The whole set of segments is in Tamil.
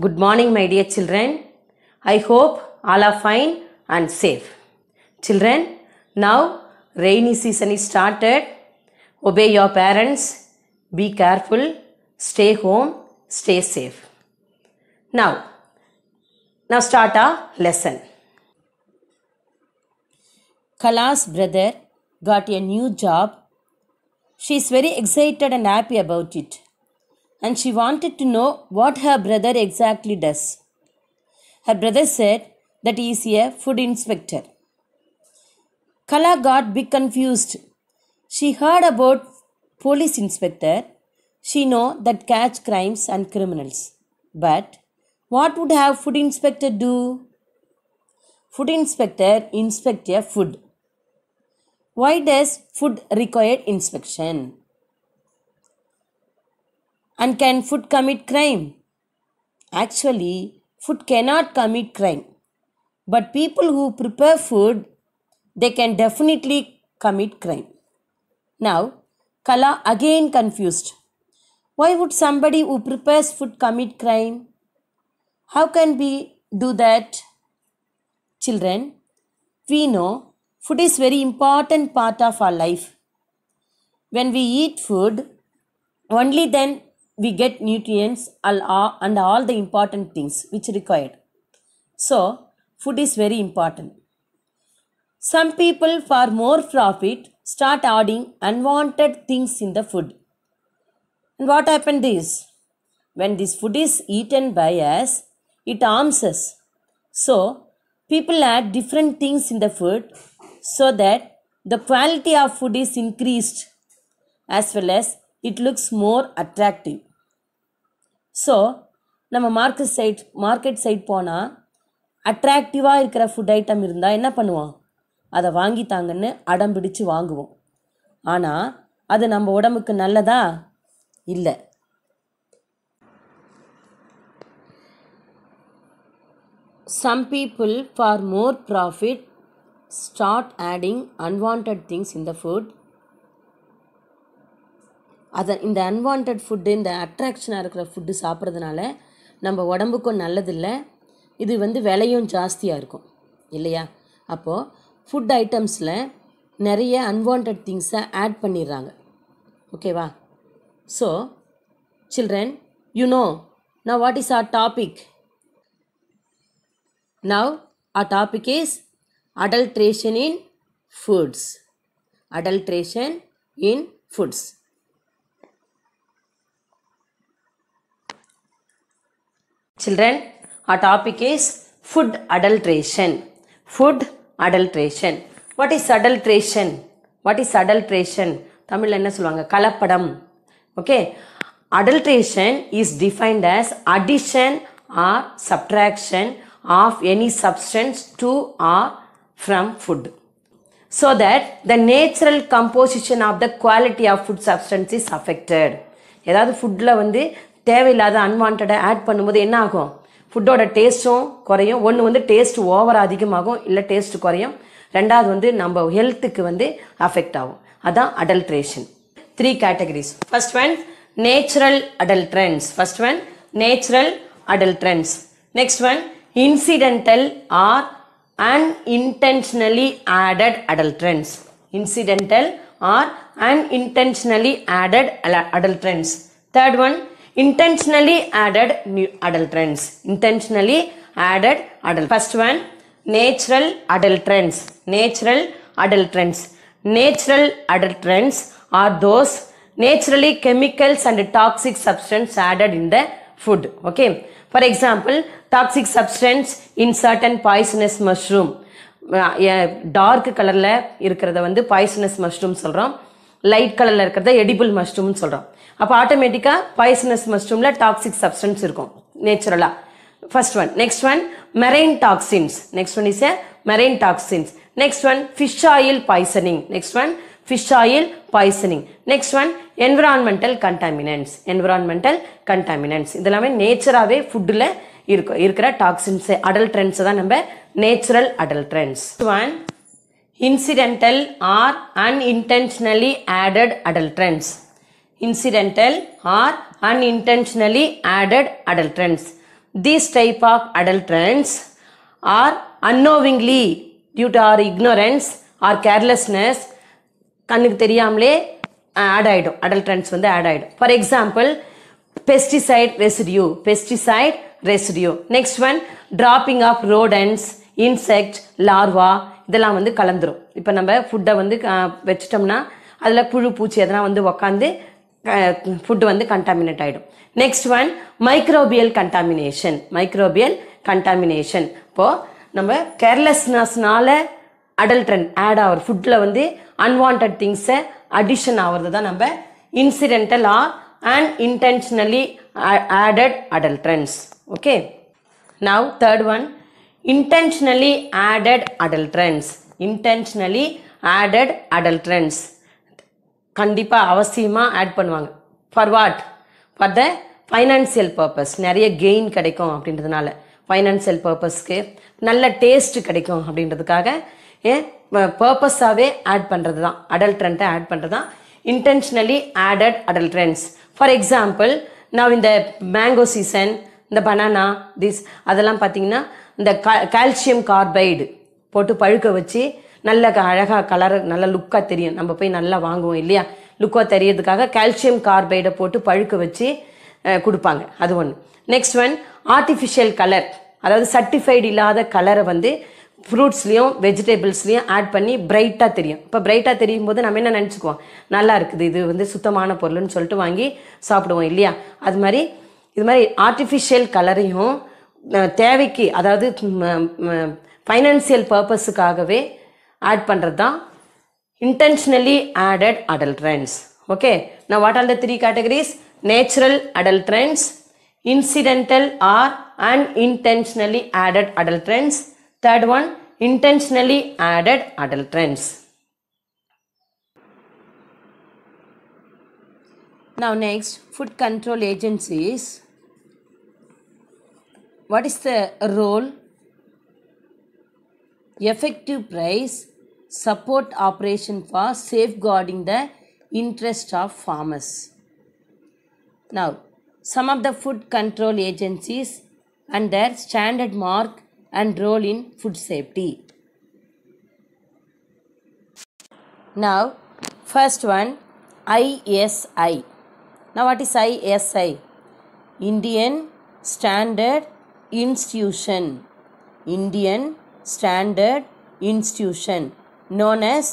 Good morning, my dear children. I hope all are fine and safe. Children, now rainy season is started. Obey your parents. Be careful. Stay home. Stay safe. Now, now start our lesson. Kala's brother got a new job. She is very excited and happy about it and she wanted to know what her brother exactly does. Her brother said that he is a food inspector. Kala got bit confused. She heard about police inspector. She know that catch crimes and criminals. But what would have food inspector do? Food inspector inspect a food. Why does food require inspection? And can food commit crime? Actually, food cannot commit crime. But people who prepare food, they can definitely commit crime. Now, Kala again confused. Why would somebody who prepares food commit crime? How can we do that? Children, we know food is very important part of our life. When we eat food, only then we get nutrients uh, and all the important things which required. So, food is very important. Some people for more profit start adding unwanted things in the food. And what happened is, when this food is eaten by us, it harms us. So, people add different things in the food so that the quality of food is increased as well as it looks more attractive so நம்ம மார்க்கெட் சைட் மார்க்கெட் சைட் போனால் அட்ராக்டிவாக இருக்கிற ஃபுட் ஐட்டம் இருந்தால் என்ன பண்ணுவோம் அதை வாங்கி தாங்கன்னு அடம் பிடிச்சு வாங்குவோம் ஆனால் அது நம்ம உடம்புக்கு நல்லதா இல்லை some people for more profit start adding unwanted things in the food அதை இந்த அன்வான்ட் ஃபுட்டு இந்த அட்ராக்ஷனாக இருக்கிற ஃபுட்டு சாப்பிட்றதுனால நம்ம உடம்புக்கும் நல்லதில்லை இது வந்து விலையும் ஜாஸ்தியாக இருக்கும் இல்லையா அப்போது ஃபுட் ஐட்டம்ஸில் நிறைய அன்வான்ட் திங்ஸை ஆட் பண்ணிடுறாங்க ஓகேவா so children you know now what is our topic now ah topic is adulteration in foods adulteration in foods children our topic is food adulteration food adulteration what is adulteration what is adulteration தமிழில் என்ன சொல்லுவாங்க கலப்படம் okay adulteration is defined as addition or subtraction of any substance to or from food so that the natural composition of the quality of food substance is affected ஏதாவது ஃபுட்டில் வந்து தேவையில்லாத அன்வான்டாக ஆட் பண்ணும்போது என்ன ஆகும் ஃபுட்டோட டேஸ்ட்டும் குறையும் ஒன்று வந்து டேஸ்ட் ஓவர் அதிகமாகும் இல்லை டேஸ்ட் குறையும் ரெண்டாவது வந்து நம்ம ஹெல்த்துக்கு வந்து அஃபெக்ட் ஆகும் அதான் adulteration three categories first one natural adulterants first one natural adulterants next one incidental or unintentionally added adulterants incidental or unintentionally added adulterants third one intentionally added new adulterants. Intentionally added adult. First one, natural adulterants. Natural adulterants. Natural adulterants are those naturally chemicals and toxic substance added in the food. Okay. For example, toxic substance in certain poisonous mushroom. Dark கலரில் இருக்கிறத வந்து பாய்சனஸ் மஷ்ரூம் சொல்கிறோம் லைட் கலரில் இருக்கிறத எடிபிள் மஷ்ரூம்னு சொல்கிறோம் அப்போ ஆட்டோமேட்டிக்காக பாய்சனஸ் மஷ்ரூமில் டாக்ஸிக் சப்ஸ்டன்ஸ் இருக்கும் நேச்சுரலாக first one next one marine toxins next one is a marine toxins next one fish oil poisoning next one fish oil poisoning next one environmental contaminants environmental contaminants இதெல்லாமே நேச்சராகவே ஃபுட்டில் இருக்கும் இருக்கிற டாக்ஸின்ஸு அடல் ட்ரெண்ட்ஸை தான் நம்ம natural adulterants one incidental or unintentionally added adulterants incidental or unintentionally added adulterants. These type of adulterants are unknowingly due to our ignorance or carelessness கண்ணுக்கு தெரியாமலே add ஆயிடும் adulterants வந்து add ஆயிடும் for example pesticide residue pesticide residue next one dropping of rodents insect larva இதெல்லாம் வந்து கலந்துரும் இப்போ நம்ம ஃபுட்டை வந்து வச்சிட்டோம்னா அதில் புழு பூச்சி எதனா வந்து உக்காந்து ஃபுட்டு வந்து கண்டாமினேட் ஆகிடும் next one microbial contamination microbial contamination இப்போது நம்ம கேர்லெஸ்னஸ்னால அடல்ட்ரன் ஆட் ஆகிற ஃபுட்டில் வந்து அன்வான்ட் திங்ஸை அடிஷன் ஆகிறது தான் நம்ம incidental or and intentionally added adulterants okay now third one intentionally added adulterants intentionally added adulterants கண்டிப்பாக அவசியமாக ஆட் பண்ணுவாங்க for what for the financial purpose நிறைய கெயின் கிடைக்கும் அப்படின்றதுனால ஃபைனான்சியல் பர்பஸ்க்கு நல்ல டேஸ்ட் கிடைக்கும் அப்படின்றதுக்காக ஏன் பர்பஸாகவே ஆட் பண்ணுறது தான் அடல்ட்ரண்ட்டை ஆட் பண்ணுறது தான் intentionally added adulterants for example நான் இந்த மேங்கோ சீசன் இந்த பனானா திஸ் அதெல்லாம் பார்த்தீங்கன்னா இந்த கால்சியம் கார்பைடு போட்டு பழுக்க வச்சு நல்ல அழகாக கலர் நல்ல லுக்காக தெரியும் நம்ம போய் நல்லா வாங்குவோம் இல்லையா லுக்காக தெரியறதுக்காக கால்சியம் கார்பைடை போட்டு பழுக்க வச்சு கொடுப்பாங்க அது ஒன்று நெக்ஸ்ட் ஒன் ஆர்டிஃபிஷியல் கலர் அதாவது சர்டிஃபைடு இல்லாத கலரை வந்து ஃப்ரூட்ஸ்லேயும் வெஜிடபிள்ஸ்லேயும் ஆட் பண்ணி பிரைட்டாக தெரியும் இப்போ பிரைட்டாக தெரியும் போது நம்ம என்ன நினச்சிக்குவோம் நல்லா இருக்குது இது வந்து சுத்தமான பொருள்னு சொல்லிட்டு வாங்கி சாப்பிடுவோம் இல்லையா அது மாதிரி இது மாதிரி ஆர்டிஃபிஷியல் கலரையும் தேவைக்கு அதாவது ஃபைனான்சியல் பர்பஸுக்காகவே add pandrada intentionally added adulterants okay now what are the three categories natural adulterants incidental or unintentionally added adulterants third one intentionally added adulterants now next food control agencies what is the role effective price support operation for safeguarding the interest of farmers. Now, some of the food control agencies and their standard mark and role in food safety. Now, first one ISI. Now, what is ISI? Indian Standard Institution. Indian Standard Institution. Known as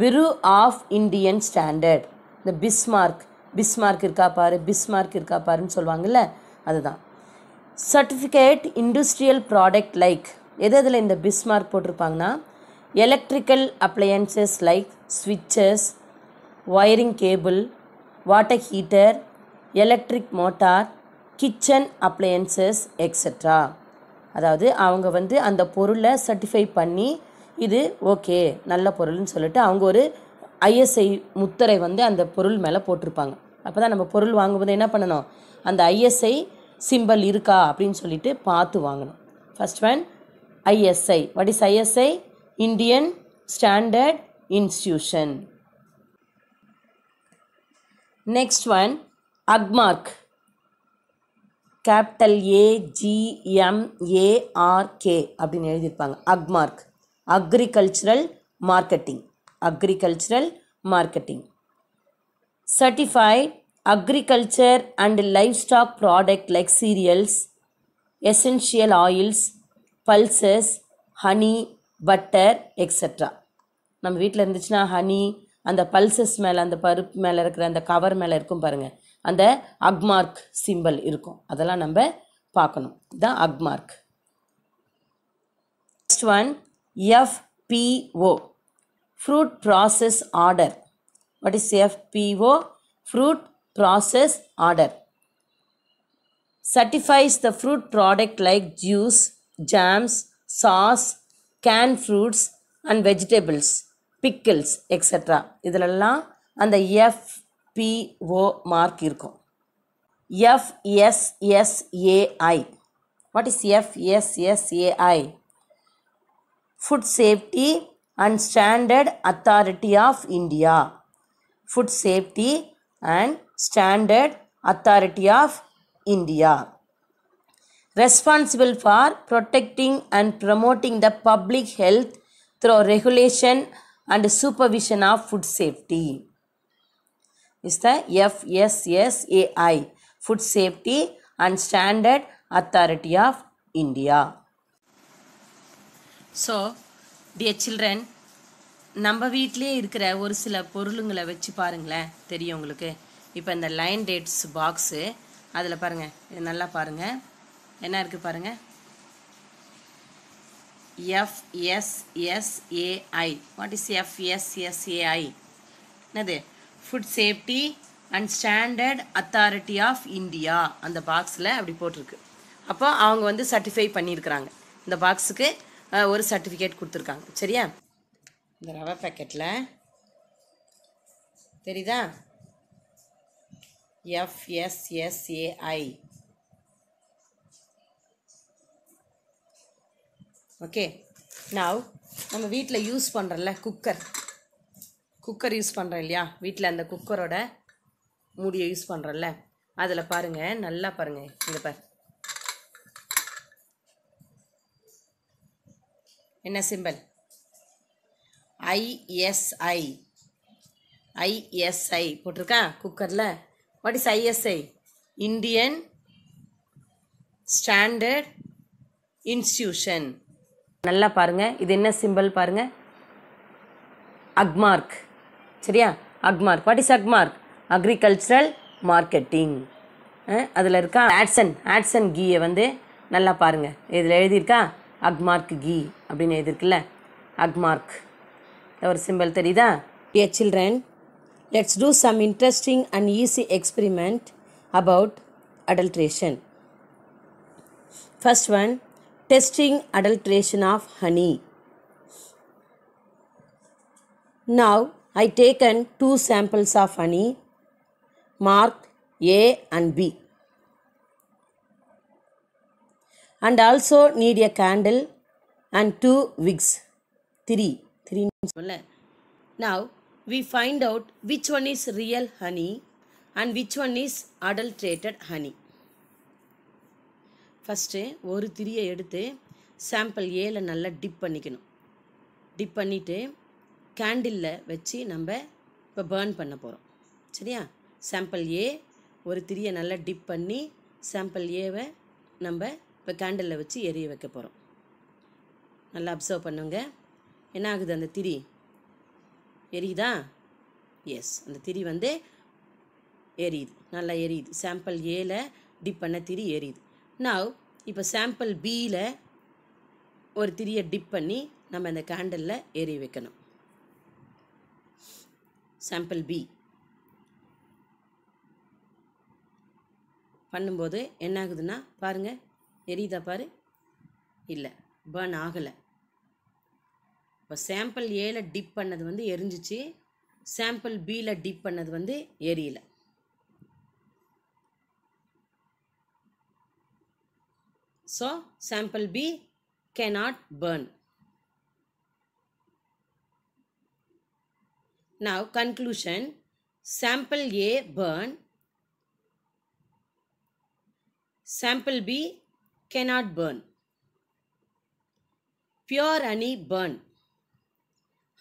Bureau of Indian standard இந்த பிஸ்மார்க் பிஸ்மார்க் இருக்கா பாரு பிஸ்மார்க் இருக்கா பாருன்னு சொல்லுவாங்கள்ல அதுதான் சர்டிஃபிகேட் இண்டஸ்ட்ரியல் ப்ராடக்ட் லைக் எது எதில் இந்த பிஸ்மார்க் போட்டிருப்பாங்கன்னா எலக்ட்ரிக்கல் அப்ளையன்சஸ் லைக் ஸ்விட்சஸ் wiring cable water heater electric motor kitchen appliances extra அதாவது அவங்க வந்து அந்த பொருளை சர்டிஃபை பண்ணி இது ஓகே நல்ல பொருள்னு சொல்லிட்டு அவங்க ஒரு ஐஎஸ்ஐ முத்திரை வந்து அந்த பொருள் மேலே போட்டிருப்பாங்க அப்போ தான் நம்ம பொருள் வாங்கும்போது என்ன பண்ணணும் அந்த ஐஎஸ்ஐ சிம்பல் இருக்கா அப்படின்னு சொல்லிட்டு பார்த்து வாங்கணும் first one ISI what is ISI Indian standard institution next one Agmark capital A G M A R K அப்படின்னு எழுதியிருப்பாங்க Agmark agricultural marketing agricultural marketing certified agriculture and livestock product like cereals essential oils pulses, honey butter etc. நம்ம வீட்டில் இருந்துச்சுன்னா ஹனி அந்த பல்சஸ் மேலே அந்த பருப்பு மேலே இருக்கிற அந்த கவர் மேலே இருக்கும் பாருங்கள் அந்த அக்மார்க் சிம்பல் இருக்கும் அதெல்லாம் நம்ம பார்க்கணும் இதுதான் Agmark next one FPO fruit process order. What is FPO? Fruit process order. Certifies the fruit product like juice, jams, sauce, canned fruits and vegetables, pickles, etc. இதிலெல்லாம் அந்த FPO mark இருக்கும் FSSAI. What is FSSAI? Food Safety and Standard Authority of India. Food Safety and Standard Authority of India. Responsible for protecting and promoting the public health through regulation and supervision of food safety is the FSSAI, Food Safety and Standard Authority of India. So dear children நம்ம வீட்டிலே இருக்கிற ஒரு சில பொருளுங்களை வச்சு பாருங்களேன் தெரியும் உங்களுக்கு இப்போ இந்த லைன் டேட்ஸ் பாக்ஸு அதில் பாருங்கள் இது நல்லா பாருங்கள் என்ன இருக்குது பாருங்கள் எஃப்எஸ்எஸ்ஏஐ வாட் இஸ் எஃப்எஸ்எஸ்ஏஐ என்னது food safety and standard authority of India அந்த பாக்ஸில் அப்படி போட்டிருக்கு அப்போ அவங்க வந்து சர்டிஃபை பண்ணியிருக்கிறாங்க இந்த பாக்ஸுக்கு ஒரு சர்டிஃபிகேட் கொடுத்துருக்காங்க சரியா இந்த ரவை பேக்கெட்டில் தெரியுதா எஃப்எஸ்எஸ்ஏஐ ஓகே நான் நம்ம வீட்டில் யூஸ் பண்ணுறோம்ல குக்கர் குக்கர் யூஸ் பண்ணுறோம் இல்லையா வீட்டில் அந்த குக்கரோட மூடியை யூஸ் பண்ணுறோம்ல அதில் பாருங்கள் நல்லா பாருங்கள் இந்த பாரு என்ன சிம்பல் ஐஎஸ்ஐ ஐஎஸ்ஐ போட்டிருக்கா குக்கரில் what is ISI Indian standard institution நல்லா பாருங்கள் இது என்ன சிம்பிள் பாருங்கள் அக்மார்க் சரியா Agmark what is Agmark agricultural marketing அதில் இருக்கா ஆட்சன் ஆட்சன் கீயை வந்து நல்லா பாருங்கள் இதில் எழுதியிருக்கா அக்மார்க் கீ அப்படின்னு எழுதிருக்குல்ல அக்மார்க் ஒரு சிம்பிள் தெரியுதா hey children let's do some interesting and easy experiment about adulteration first one testing adulteration of honey now I taken two samples of honey mark A and B and also need a candle and two wicks three த்ரீன்னு சொல்ல now we find out which one is real honey and which one is adulterated honey first ஒரு திரியை எடுத்து சாம்பிள் ஏல நல்லா டிப் பண்ணிக்கணும் டிப் பண்ணிவிட்டு கேண்டிலில் வச்சு நம்ம இப்போ பேர்ன் பண்ண போகிறோம் சரியா சாம்பிள் ஏ ஒரு திரியை நல்லா டிப் பண்ணி சாம்பிள் ஏவை நம்ம இப்போ கேண்டலில் வச்சு எரிய வைக்க போகிறோம் நல்லா அப்சர்வ் பண்ணுங்க என்ன ஆகுது அந்த திரி எரியுதா எஸ் அந்த திரி வந்து எரியுது நல்லா எரியுது சாம்பிள் ஏல டிப் பண்ண திரி எரியுது நான் இப்போ சாம்பிள் பியில் ஒரு திரியை டிப் பண்ணி நம்ம இந்த கேண்டலில் எரிய வைக்கணும் சாம்பிள் பி பண்ணும்போது என்ன ஆகுதுன்னா பாருங்கள் தெரியுதா பாரு இல்லை பேர்ன் ஆகலை இப்போ சாம்பிள் ஏல டிப் பண்ணது வந்து எரிஞ்சிச்சு சாம்பிள் பியில் டிப் பண்ணது வந்து எரியல so sample B cannot burn நான் conclusion sample A burn sample B cannot burn. Pure honey burn.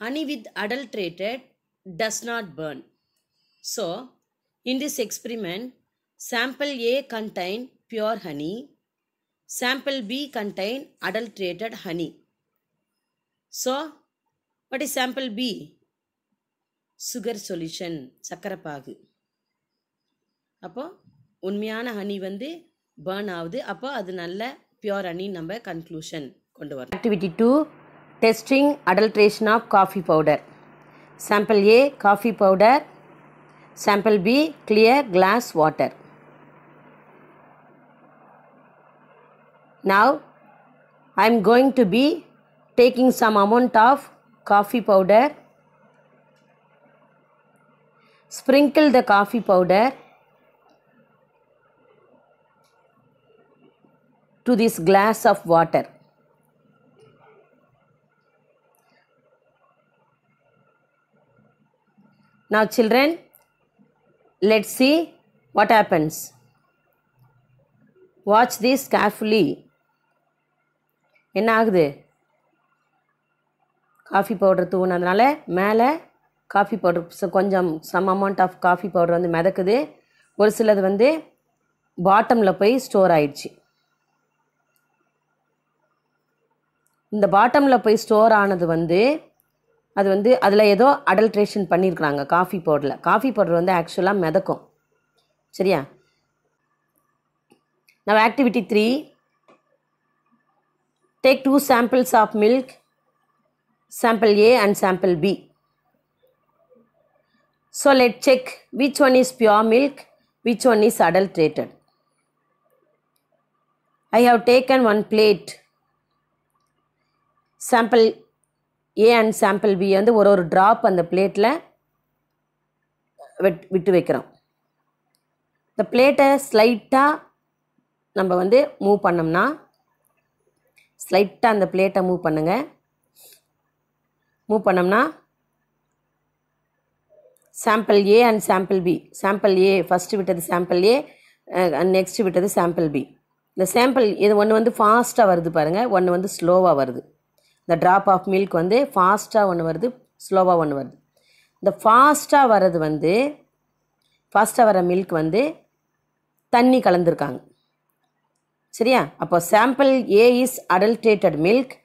Honey with adulterated does not burn. So, in this experiment, sample A contained pure honey, sample B contained adulterated honey. So, what is sample B? Sugar solution சக்கரைப்பாகு அப்போது உண்மையான ஹனி வந்து பேர்ன் ஆகுது அப்போ அது நல்ல பியூர் அணி நம்ம கன்க்ளூஷன் கொண்டு வரோம் activity two testing adulteration of coffee powder sample A coffee powder sample B clear glass water now I am going to be taking some amount of coffee powder sprinkle the coffee powder to this glass of water. Now children, let's see what happens. Watch this carefully. என்ன ஆகுது காஃபி பவுடர் தூணதுனால மேலே காஃபி பவுடர் கொஞ்சம் some amount of coffee powder வந்து மிதக்குது ஒரு சிலது வந்து பாட்டமில் போய் ஸ்டோர் ஆயிடுச்சு இந்த பாட்டமில் போய் ஸ்டோர் ஆனது வந்து அது வந்து அதில் ஏதோ அடல்ட்ரேஷன் பண்ணியிருக்கிறாங்க காஃபி பவுடரில் காஃபி பவுடர் வந்து ஆக்சுவலாக மிதக்கும் சரியா now activity three take two samples of milk sample A and sample B so let check which one is pure milk which one is adulterated I have taken one plate sample A and sample B வந்து ஒரு ஒரு ட்ராப் அந்த பிளேட்டில் வெட் விட்டு வைக்கிறோம் இந்த பிளேட்டை ஸ்லைட்டாக நம்ம வந்து மூவ் பண்ணோம்னா ஸ்லைட்டாக அந்த பிளேட்டை மூவ் பண்ணுங்கள் மூவ் பண்ணோம்னா sample A and sample B sample A first விட்டது சாம்பிள் ஏ நெக்ஸ்ட்டு விட்டது சாம்பிள் பி இந்த சாம்பிள் இது ஒன்று வந்து ஃபாஸ்ட்டாக வருது பாருங்கள் ஒன்று வந்து ஸ்லோவாக வருது இந்த ட்ராப் ஆஃப் மில்க் வந்து ஃபாஸ்ட்டாக ஒன்று வருது ஸ்லோவாக ஒன்று வருது இந்த ஃபாஸ்ட்டாக வர்றது வந்து ஃபாஸ்ட்டாக வர மில்க் வந்து தண்ணி கலந்துருக்காங்க சரியா அப்போ sample A is adulterated milk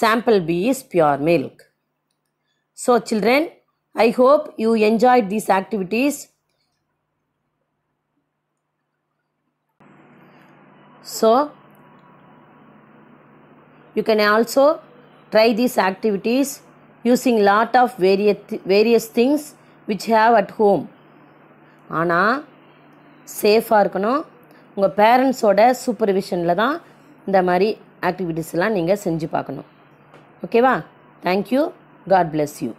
sample B is pure milk so children I hope you enjoy these activities so you can also Try these activities using lot of various, various things which have at home ஆனால் சேஃபாக இருக்கணும் உங்கள் பேரண்ட்ஸோட சூப்பர்விஷனில் தான் இந்த மாதிரி ஆக்டிவிட்டீஸ்லாம் நீங்கள் செஞ்சு பார்க்கணும் ஓகேவா தேங்க்யூ காட் பிளெஸ் யூ